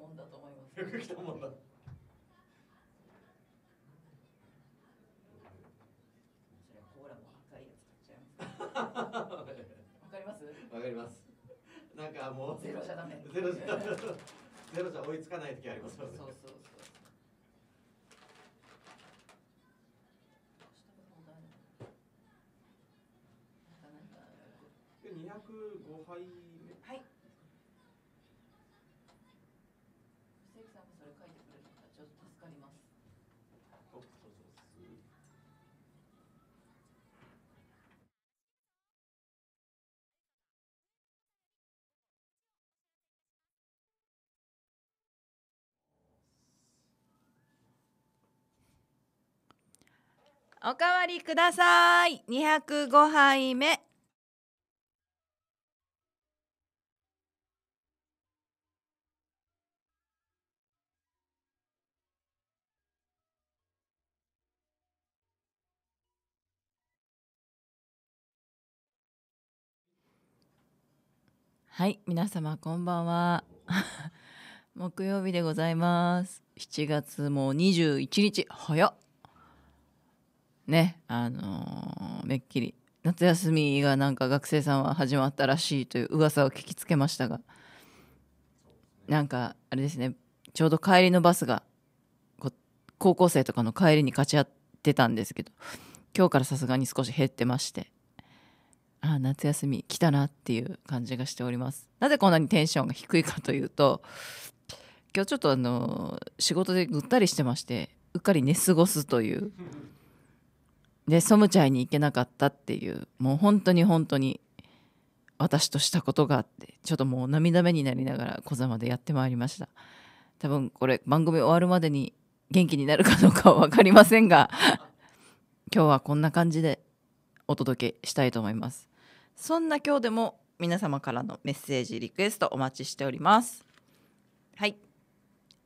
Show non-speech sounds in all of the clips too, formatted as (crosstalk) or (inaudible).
もんだと思いますよく来たもんだそれはコーラも赤いやつ買っちゃいます (laughs) わかりますわかりますなんかもうゼロじゃダメゼロじゃゼロじゃ追いつかない時あります、ね、そうそうそう205杯おかわりください205杯目はい皆様こんばんは (laughs) 木曜日でございます7月も21日早っねあのー、めっきり夏休みがなんか学生さんは始まったらしいという噂を聞きつけましたがなんかあれですねちょうど帰りのバスが高校生とかの帰りに勝ち合ってたんですけど今日からさすがに少し減ってましてああ夏休み来たなっていう感じがしておりますなぜこんなにテンションが低いかというと今日ちょっとあの仕事でぐったりしてましてうっかり寝過ごすというでソムチャイに行けなかったっていうもう本当に本当に私としたことがあってちょっともう涙目になりながら小座までやってまいりました多分これ番組終わるまでに元気になるかどうかは分かりませんが今日はこんな感じでお届けしたいと思いますそんな今日でも皆様からのメッセージリクエストお待ちしておりますはい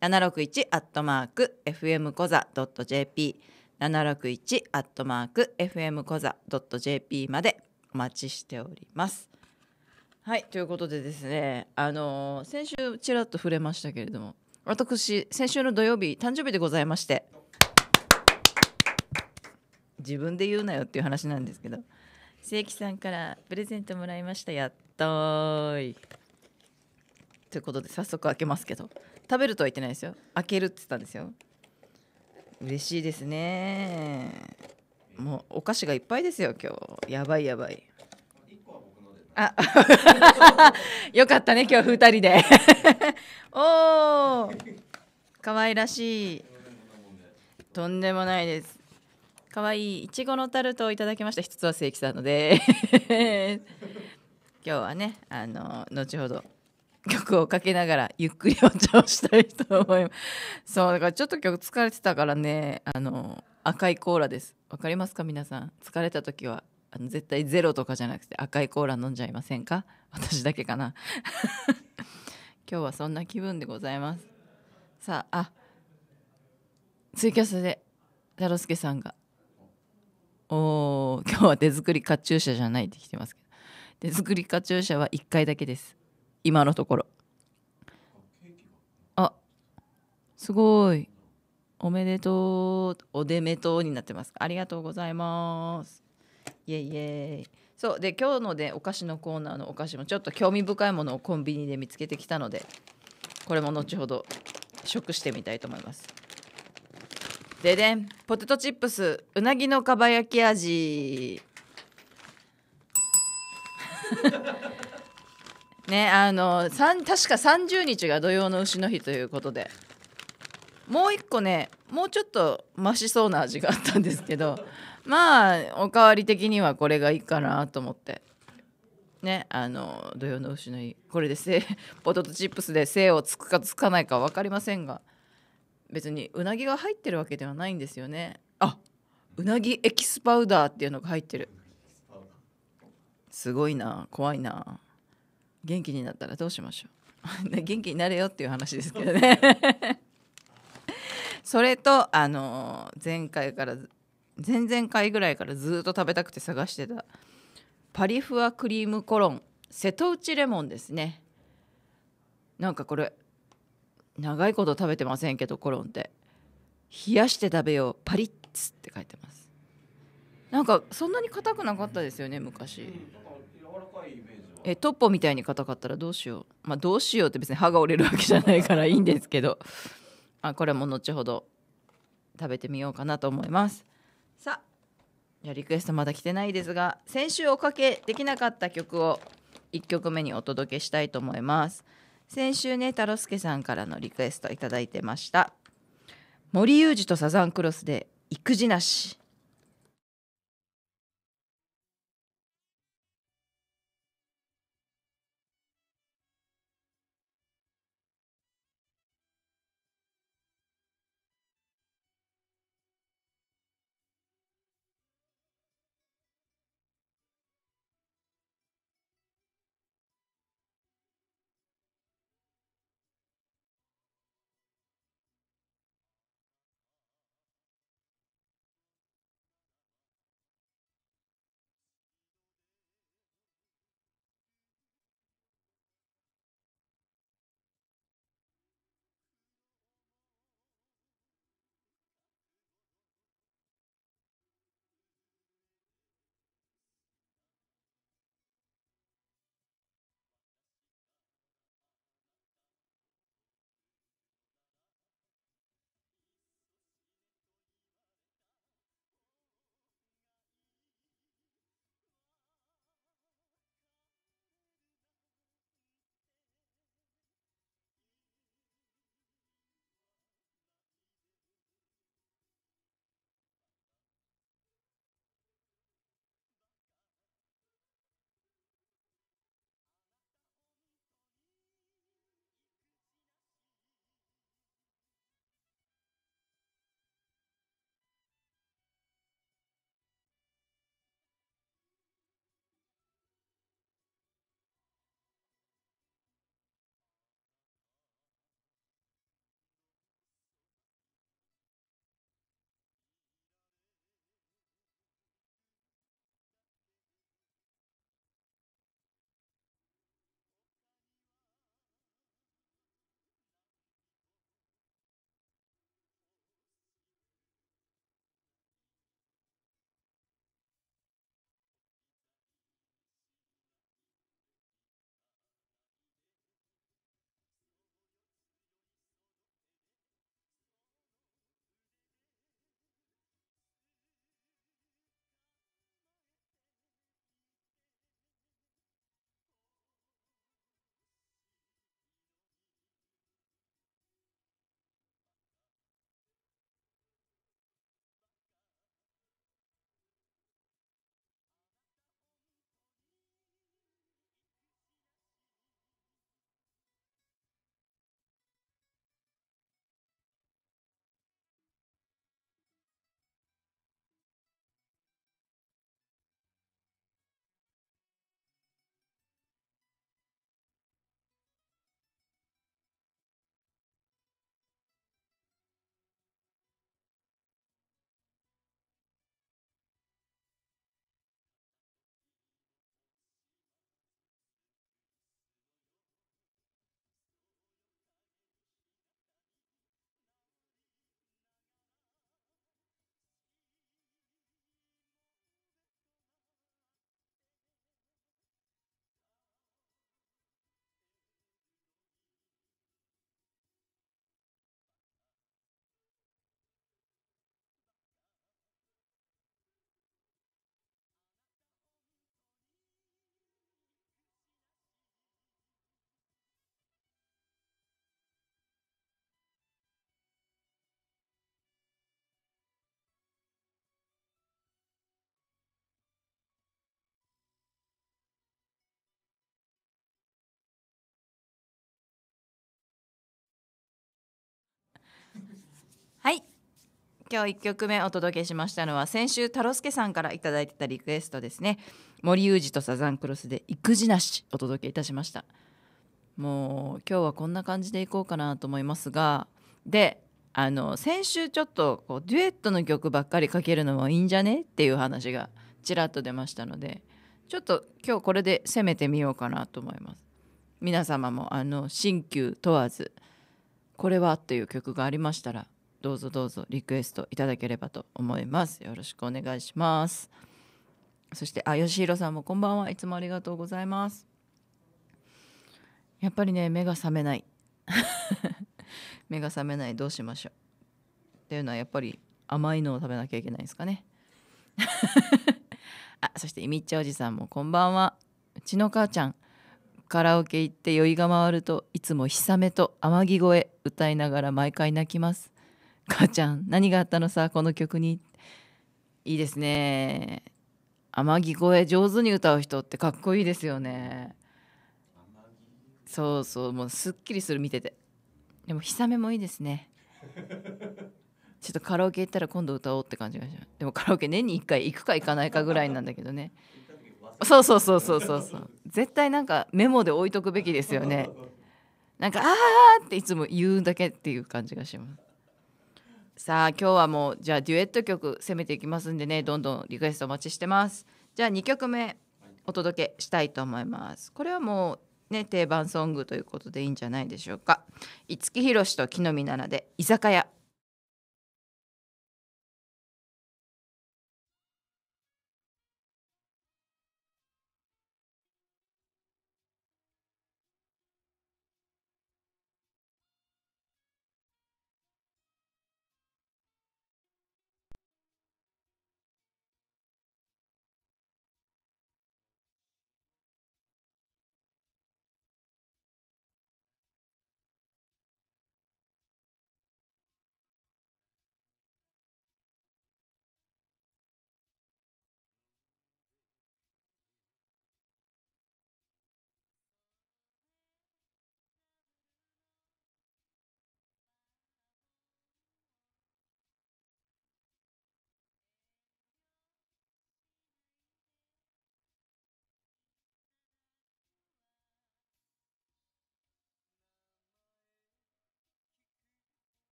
761アットマーク FM コザ .jp 七六一アットマーク FM コザ .jp までお待ちしております。はいということでですねあの先週ちらっと触れましたけれども私先週の土曜日誕生日でございまして自分で言うなよっていう話なんですけど正規さんからプレゼントもらいましたやっとーいということで早速開けますけど食べるとは言ってないですよ開けるって言ったんですよ嬉しいですねもうお菓子がいっぱいですよ今日やばいやばいあ (laughs) よかったね今日2人で (laughs) おお可愛らしいとんでもないです可愛いいちごのタルトをいただきました一つは正規さんので (laughs) 今日はねあの後ほど曲をかけながらゆっくりお茶をしたいと思います。そうだからちょっと今日疲れてたからねあの赤いコーラです。わかりますか皆さん疲れた時はあの絶対ゼロとかじゃなくて赤いコーラ飲んじゃいませんか私だけかな (laughs) 今日はそんな気分でございますさああツイキャスで太郎介さんがお今日は手作りカチューシャじゃないって来てますけど手作りカチューシャは1回だけです今のところあすごいおめでとうおでめとうになってますありがとうございますイエイイエイそうで今日ので、ね、お菓子のコーナーのお菓子もちょっと興味深いものをコンビニで見つけてきたのでこれも後ほど食してみたいと思いますででんポテトチップスうなぎのかば焼き味ねあの確か30日が土用の丑の日ということでもう一個ねもうちょっとましそうな味があったんですけど (laughs) まあおかわり的にはこれがいいかなと思ってねあの土用の丑の日これでせ (laughs) ポテトチップスで精をつくかつかないか分かりませんが別にうなぎが入ってるわけではないんですよねあうなぎエキスパウダーっていうのが入ってるすごいな怖いな元気になったらどうしましょう (laughs) 元気になれよっていう話ですけどねそれとあの前回から前々回ぐらいからずっと食べたくて探してたパリフワクリームコロン瀬戸内レモンですねなんかこれ長いこと食べてませんけどコロンって冷やして食べようパリッツって書いてますなんかそんなに硬くなかったですよね昔、えトッポみたいに硬かったらどうしようまあどうしようって別に歯が折れるわけじゃないからいいんですけどあこれも後ほど食べてみようかなと思いますさあリクエストまだ来てないですが先週おかけできなかった曲を1曲目にお届けしたいと思います先週ね太郎介さんからのリクエスト頂いてました森裕二とサザンクロスで育児なし今日1曲目お届けしましたのは先週太郎助さんから頂いてたリクエストですね森裕二とサザンクロスで育児なしお届けいたしましたもう今日はこんな感じでいこうかなと思いますがであの先週ちょっとこうデュエットの曲ばっかりかけるのもいいんじゃねっていう話がちらっと出ましたのでちょっと今日これで攻めてみようかなと思います皆様もあの新旧問わずこれはという曲がありましたらどうぞどうぞリクエストいただければと思いますよろしくお願いしますそしてあ吉弘さんもこんばんはいつもありがとうございますやっぱりね目が覚めない (laughs) 目が覚めないどうしましょうっていうのはやっぱり甘いのを食べなきゃいけないですかね (laughs) あそしていみっちおじさんもこんばんはうちの母ちゃんカラオケ行って酔いが回るといつも「ひさめ」と「天城越え」歌いながら毎回泣きます母ちゃん何があったのさこの曲に」いいですね天城越え上手に歌う人ってかっこいいですよねそうそうもうすっきりする見ててでも久めもいいですね (laughs) ちょっとカラオケ行ったら今度歌おうって感じがしますでもカラオケ年に1回行くか行かないかぐらいなんだけどねそうそうそうそうそうそう絶対なんかメモで置いとくべきですよねなんか「ああ!」っていつも言うだけっていう感じがしますさあ今日はもうじゃあデュエット曲攻めていきますんでねどんどんリクエストお待ちしてますじゃあ2曲目お届けしたいと思いますこれはもうね定番ソングということでいいんじゃないでしょうか五木ひろしと木の実奈々で居酒屋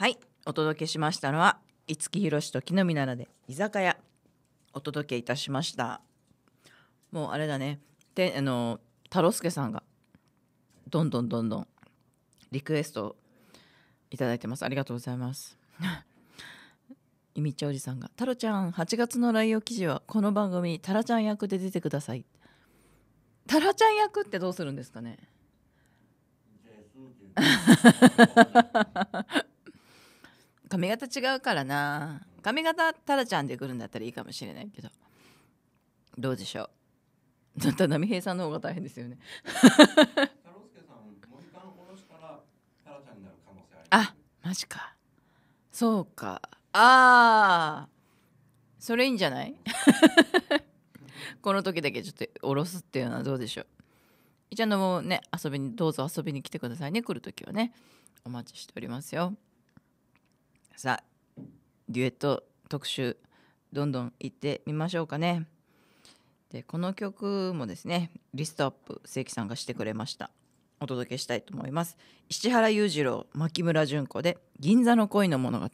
はいお届けしましたのは五木ひろしと木の実奈々で居酒屋お届けいたしましたもうあれだねであの太郎介さんがどんどんどんどんリクエストいただいてますありがとうございますいみちおじさんが「太郎ちゃん8月の来用記事はこの番組タラちゃん役で出てください」タラちゃん役ってどうするんですかね髪型違うからな髪型タラちゃんで来るんだったらいいかもしれないけどどうでしょうだったら波平さんの方が大変ですよねあマジかそうかああそれいいんじゃない (laughs) この時だけちょっと下ろすっていうのはどうでしょういちゃんのもね遊びにどうぞ遊びに来てくださいね来る時はねお待ちしておりますよさあデュエット特集どんどん行ってみましょうかねでこの曲もですねリストアップ正規さんがしてくれましたお届けしたいと思います石原裕次郎牧村純子で「銀座の恋の物語」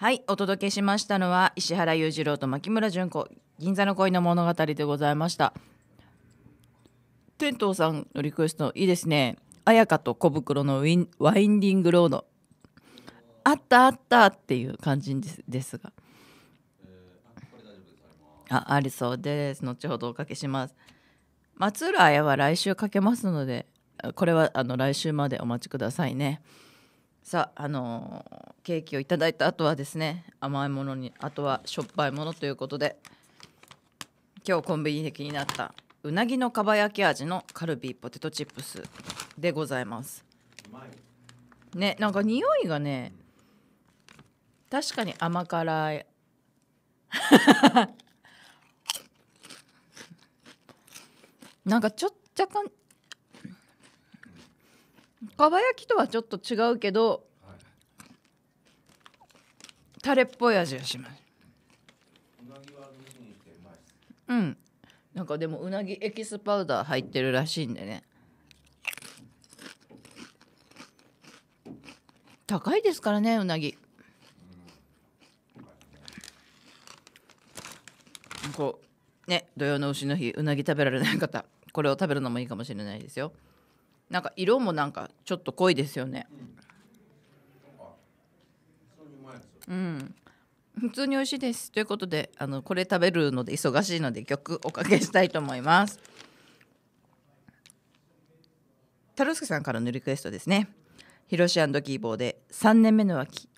はいお届けしましたのは石原裕次郎と牧村純子銀座の恋の物語でございました天童さんのリクエストいいですね綾香と小袋のウィンワインディングロードあったあったっていう感じですですがあありそうです後ほどおかけします松浦綾は来週かけますのでこれはあの来週までお待ちくださいね。さあ、あのー、ケーキをいただいた後はですね甘いものにあとはしょっぱいものということで今日コンビニで気になったうなぎのかば焼き味のカルビーポテトチップスでございますねなんか匂いがね確かに甘辛い (laughs) なんかちょっと若干かば焼きとはちょっと違うけど、はい、タレっぽい味がしますうんなんかでもうなぎエキスパウダー入ってるらしいんでね高いですからねうなぎ、こうね土曜の牛の日うなぎ食べられない方これを食べるのもいいかもしれないですよなんか色もなんかちょっと濃いですよね。うん。普通に美味しいです。ということで、あのこれ食べるので忙しいので曲おかけしたいと思います。太郎介さんからのリクエストですね。ヒロシキーボーで3年目の秋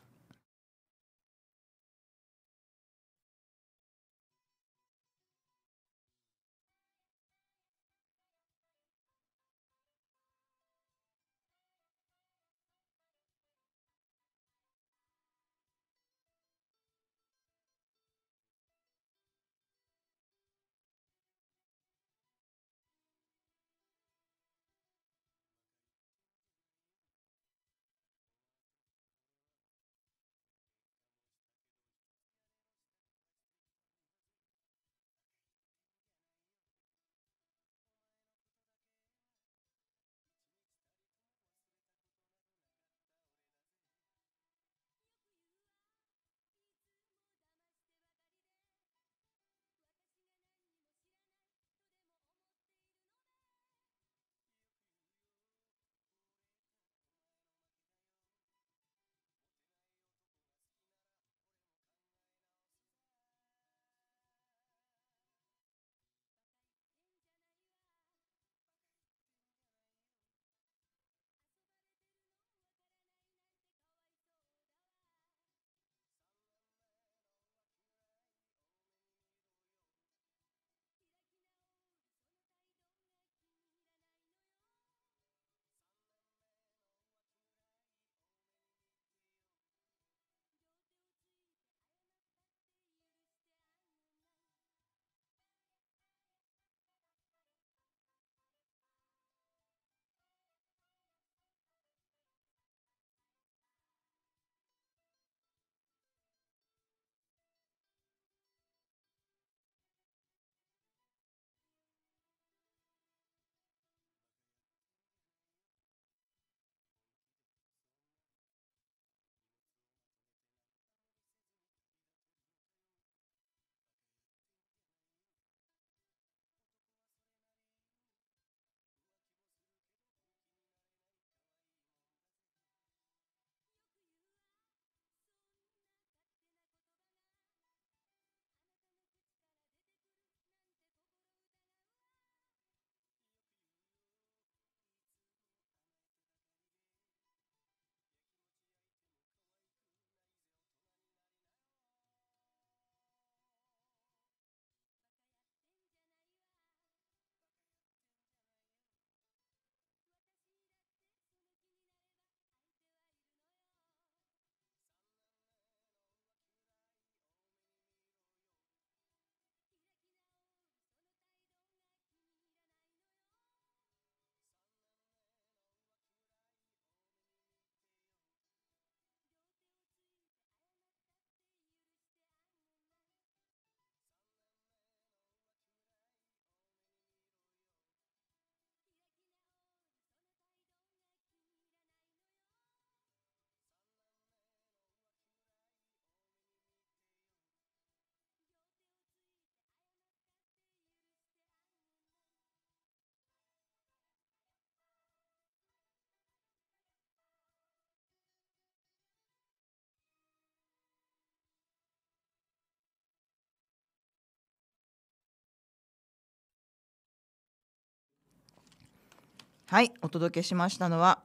はいお届けしましたのは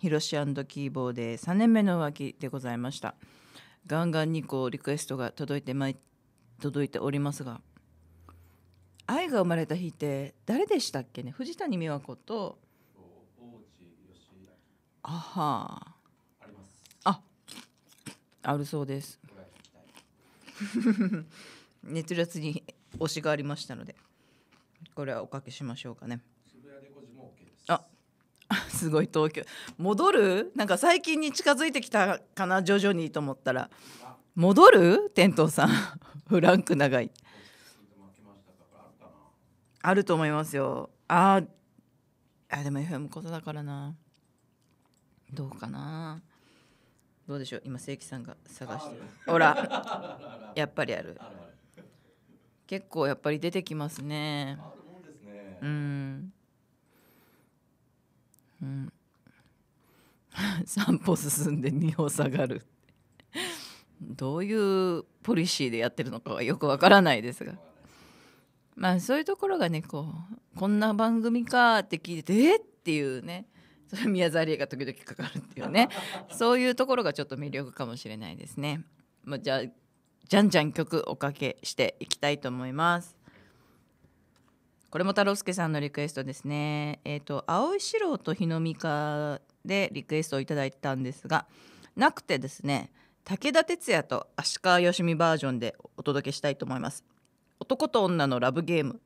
ヒロシキーボーで3年目の浮気でございましたガンガンにこうリクエストが届いてまい届いておりますが愛が生まれた日って誰でしたっけね藤谷美和子とあはああるそうです (laughs) 熱烈に推しがありましたのでこれはおかけしましょうかね。あ (laughs) すごい東京戻るなんか最近に近づいてきたかな徐々にと思ったら戻る天童さん (laughs) フランク長いあると思いますよああでも FM ことだからなどうかなどうでしょう今正規さんが探してるほら (laughs) やっぱりある結構やっぱり出てきますね、うんうん、3歩進んで2歩下がるどういうポリシーでやってるのかはよくわからないですがまあそういうところがねこうこんな番組かって聞いててえっていうねそれ宮沢りえが時々かかるっていうねそういうところがちょっと魅力かもしれないですね。まじゃあじゃんじゃん曲おかけしていきたいと思います。これも太郎介さんのリクエストですね。えっ、ー、と青い白と日の三日でリクエストをいただいたんですが、なくてですね、武田鉄矢と足利義美バージョンでお届けしたいと思います。男と女のラブゲーム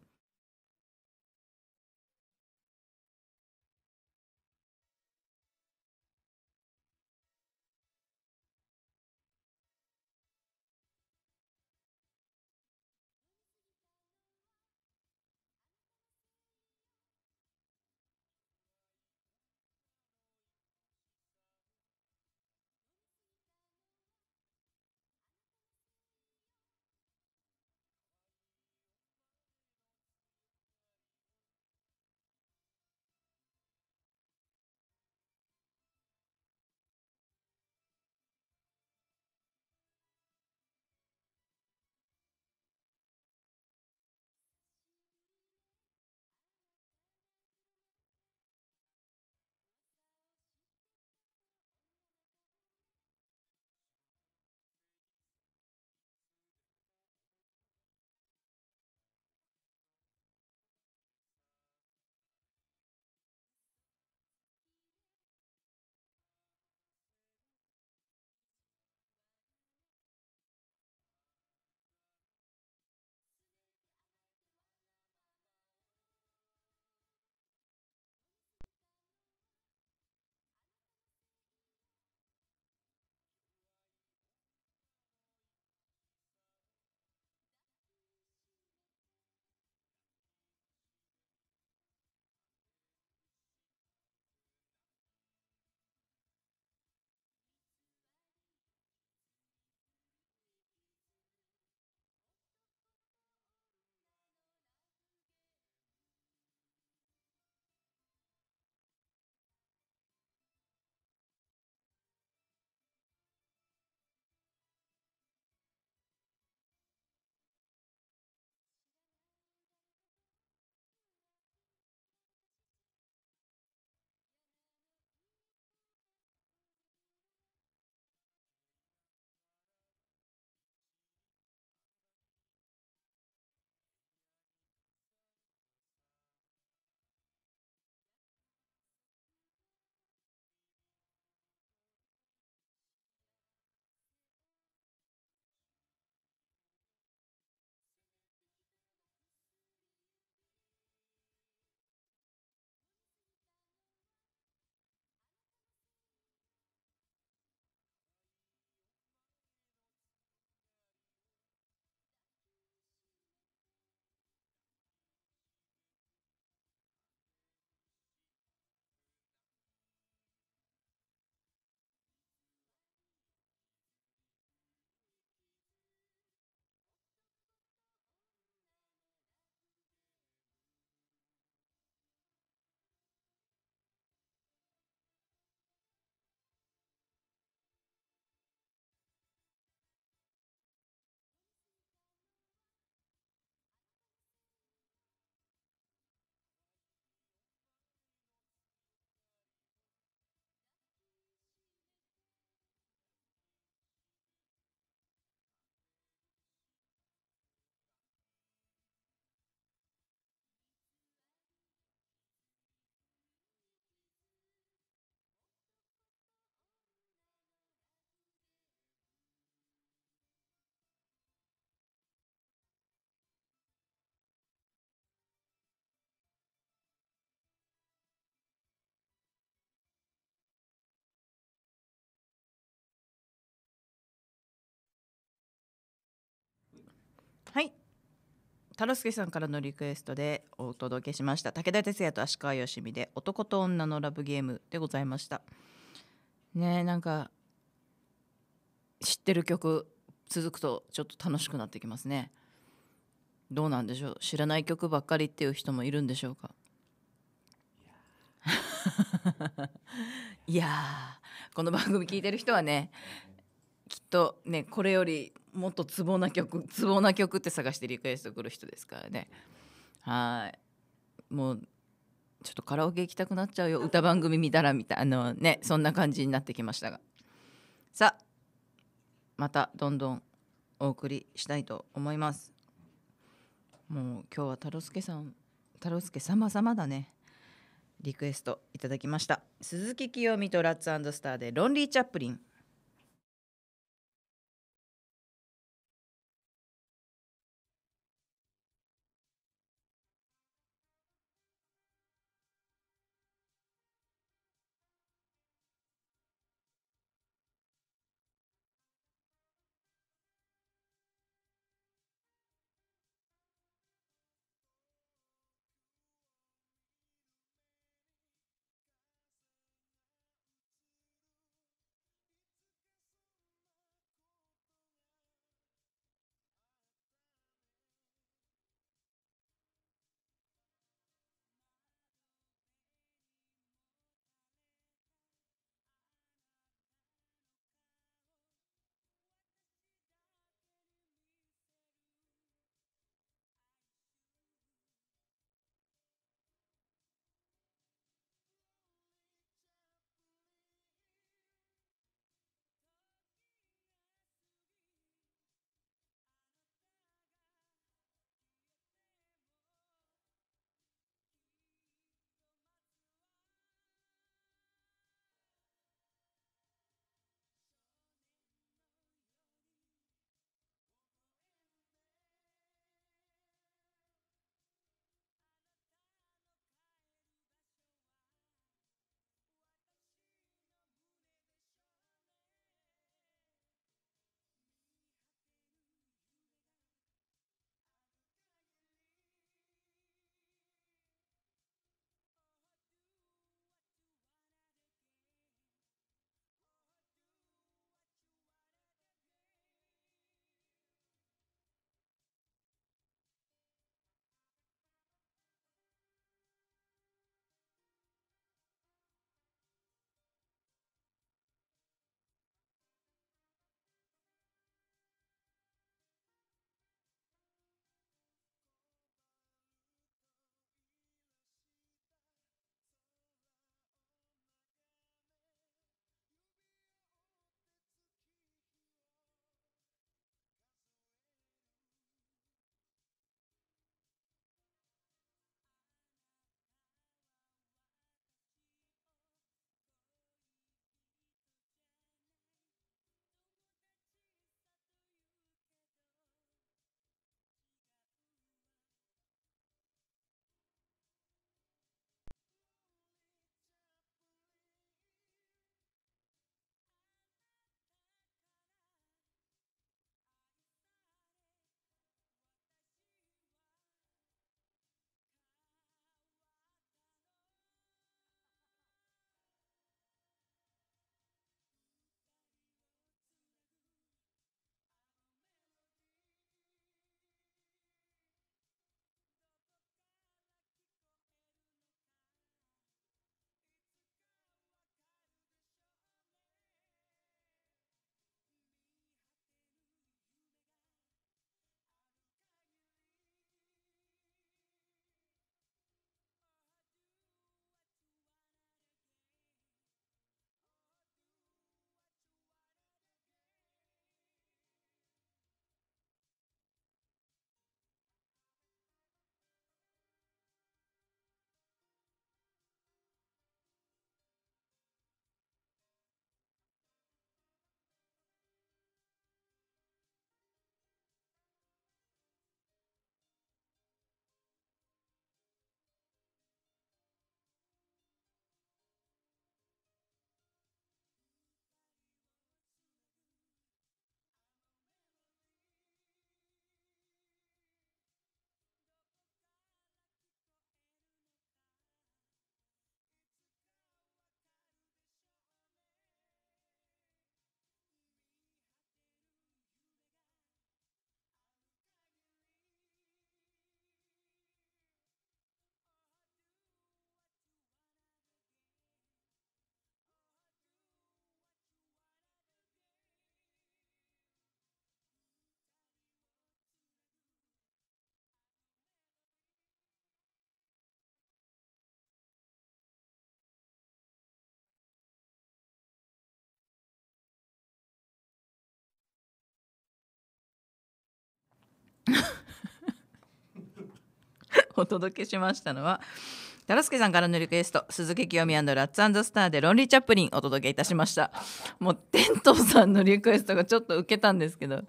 はい太郎介さんからのリクエストでお届けしました武田鉄矢と足川よしみで「男と女のラブゲーム」でございましたねえなんか知ってる曲続くとちょっと楽しくなってきますねどうなんでしょう知らない曲ばっかりっていう人もいるんでしょうかいやこの番組聞いてる人はねきっとねこれよりもっとツボな曲 (laughs) ツボな曲って探してリクエストくる人ですからねはいもうちょっとカラオケ行きたくなっちゃうよ歌番組見たらみたいなねそんな感じになってきましたがさあまたどんどんお送りしたいと思いますもう今日は太郎介さん太郎介様様だねリクエストいただきました鈴木清美とラッツスターで「ロンリー・チャップリン」(laughs) お届けしましたのはタラスケさんからのリクエスト鈴木清美ラッツスターでロンリーチャップリンお届けいたしましたもうテントさんのリクエストがちょっと受けたんですけど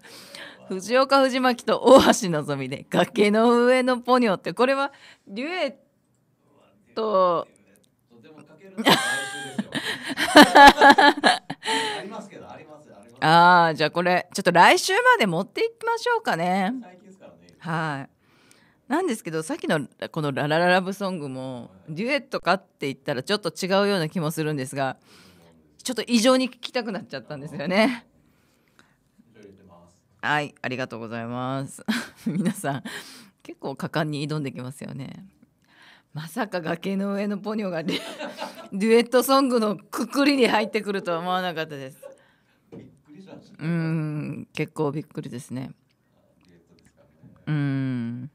藤岡藤巻と大橋のぞみで崖の上のポニョってこれはデュエットああじゃあこれちょっと来週まで持っていきましょうかね。はいなんですけどさっきのこの「ララララブソング」もデュエットかって言ったらちょっと違うような気もするんですがちょっと異常に聞きたくなっちゃったんですよね。はいありがとうございます皆さん結構果敢に挑んできますよねまさか崖の上のポニョが (laughs) デュエットソングのくくりに入ってくるとは思わなかったですうん結構びっくりですねうん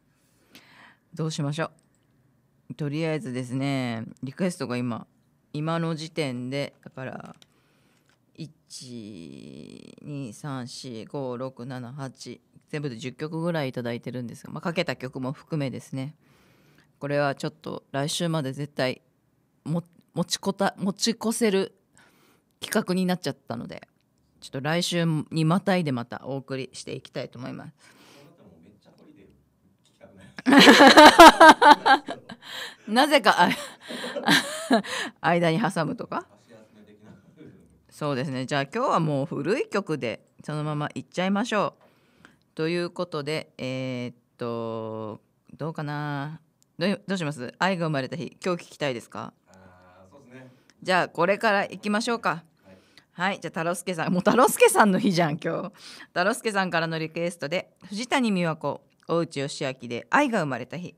どうしましょうとりあえずですねリクエストが今今の時点でだから1234567 8全部で10曲ぐらい頂いてるんですが、まあ、かけた曲も含めですねこれはちょっと来週まで絶対持ちこた持ち越せる企画になっちゃったのでちょっと来週にまたいでまたお送りしていきたいと思います。(laughs) なぜか (laughs) 間に挟むとかそうですねじゃあ今日はもう古い曲でそのままいっちゃいましょうということでえー、っとどうかなどうします愛が生まれた日今日聞きたいですか、じゃあこれからいきましょうかはい、じゃあ太郎助さん、もう太郎助さんの日じゃん、今日。太郎助さんからのリクエストで、藤谷美和子、大内義明で「愛が生まれた日」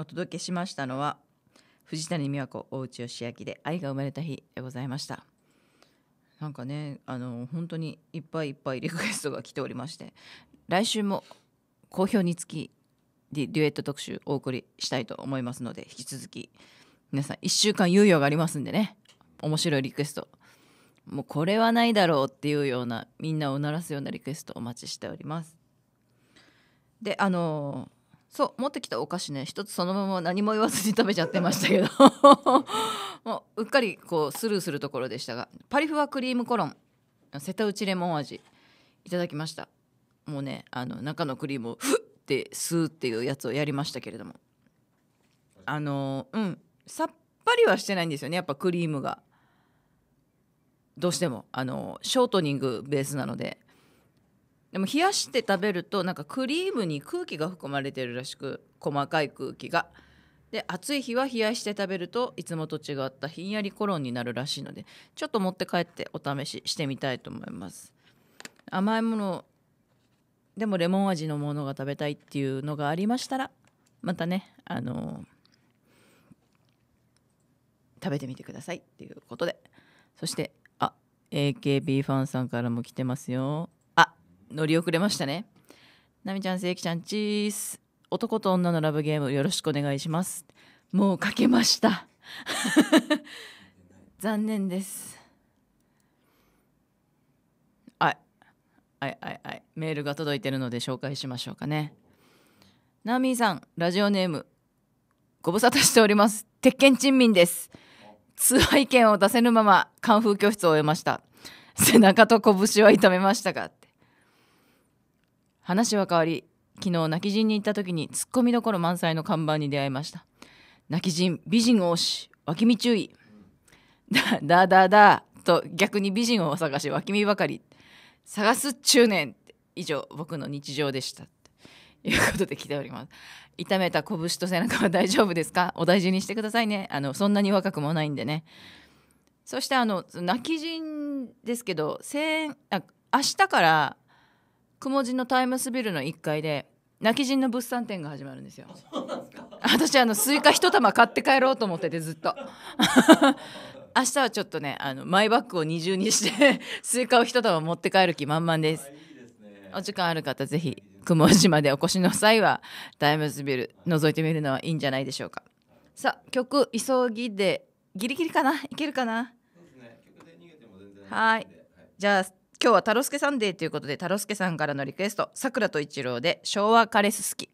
お届けしましたのは藤谷美和子大内義明で「愛が生まれた日」でございましたなんかねあの本当にいっぱいいっぱいリクエストが来ておりまして来週も好評につきデュエット特集お送りしたいと思いますので引き続き皆さん1週間猶予がありますんでね面白いリクエストもうこれはないだろうっていうようなみんなをうならすようなリクエストお待ちしておりますであのーそう持ってきたお菓子ね一つそのまま何も言わずに食べちゃってましたけど (laughs) もううっかりこうスルーするところでしたがパリフワクリームコロン瀬田内レモン味いただきましたもうねあの中のクリームをフって吸うっていうやつをやりましたけれどもあのうんさっぱりはしてないんですよねやっぱクリームがどうしてもあのショートニングベースなのででも冷やして食べるとなんかクリームに空気が含まれてるらしく細かい空気が。で暑い日は冷やして食べるといつもと違ったひんやりコロンになるらしいのでちょっと持って帰ってお試ししてみたいと思います甘いものでもレモン味のものが食べたいっていうのがありましたらまたねあのー、食べてみてくださいっていうことでそしてあ AKB ファンさんからも来てますよ乗り遅れましたねなみちゃんせいきちゃんチース男と女のラブゲームよろしくお願いしますもうかけました (laughs) 残念ですあいあいあいあいメールが届いてるので紹介しましょうかねナミーさんラジオネームご無沙汰しております鉄拳珍民です通話意見を出せぬままカンフー教室を終えました背中と拳は痛めましたが話は変わり昨日泣き陣に行った時にツッコミどころ満載の看板に出会いました泣き陣美人を推し脇見注意だだだだと逆に美人を探し脇見ばかり探す中年以上僕の日常でしたということで来ております痛めた拳と背中は大丈夫ですかお大事にしてくださいねあのそんなに若くもないんでねそしてあの泣き陣ですけど明日から雲神のタイムスビルの1階で泣き人の物産展が始まるんですよ私あのスイカ一玉買って帰ろうと思っててずっと (laughs) 明日はちょっとねあのマイバッグを二重にして (laughs) スイカを一玉持って帰る気満々です、いいです、ね、お時間ある方ぜひ雲島でお越しの際はタイムズビル覗いてみるのはいいんじゃないでしょうかさあ曲急ぎでギリギリかないけるかな、ね、はい、はいじゃあ今日はタロスケサンデーということでタロスケさんからのリクエスト「さくらと一郎で昭和カレス好き」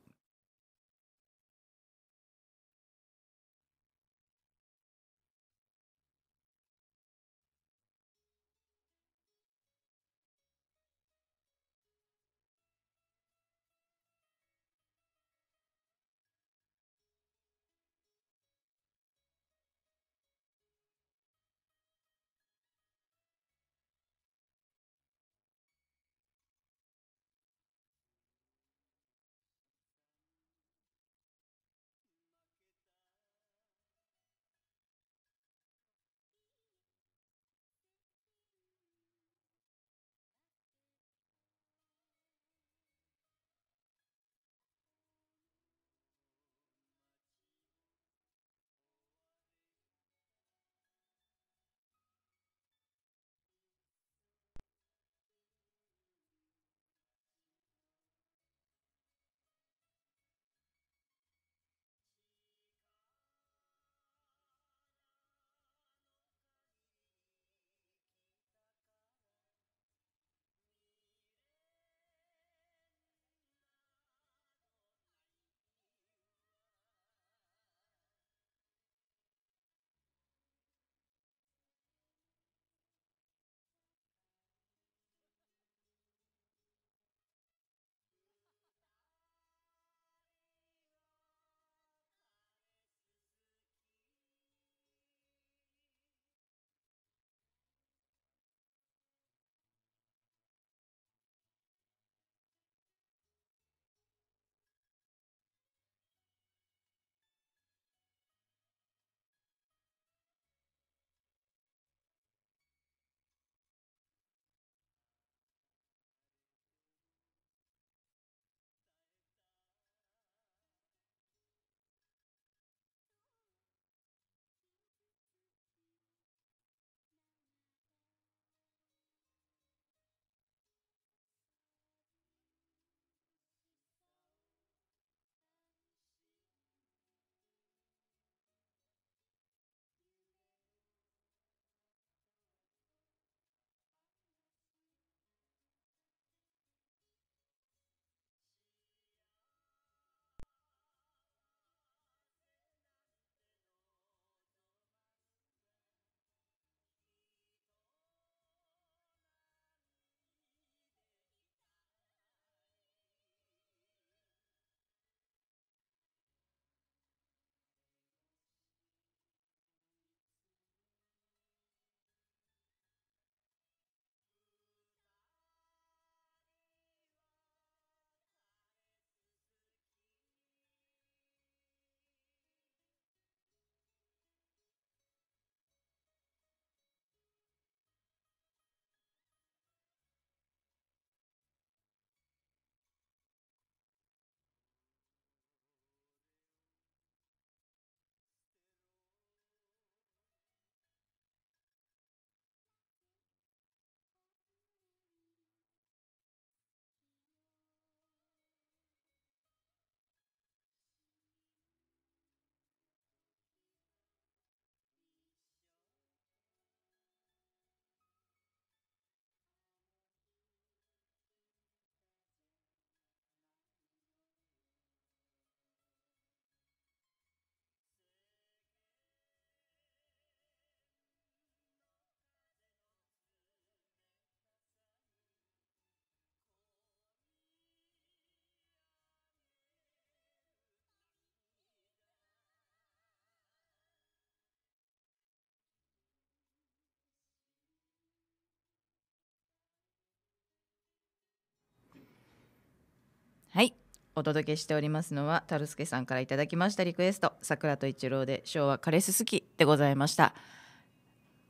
はいお届けしておりますのはたるすけさんからいただきましたリクエスト「桜と一郎で昭和枯れす好き」でございました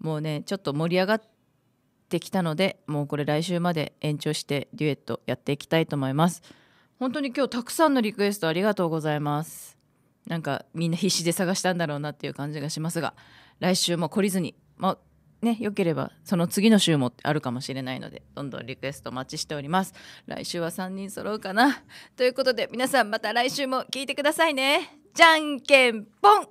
もうねちょっと盛り上がってきたのでもうこれ来週まで延長してデュエットやっていきたいと思います本当に今日たくさんのリクエストありがとうございますなんかみんな必死で探したんだろうなっていう感じがしますが来週も懲りずに、まあ、ね、よければその次の週もあるかもしれないのでどんどんリクエストお待ちしております来週は3人揃うかなということで皆さんまた来週も聞いてくださいねじゃんけんぽん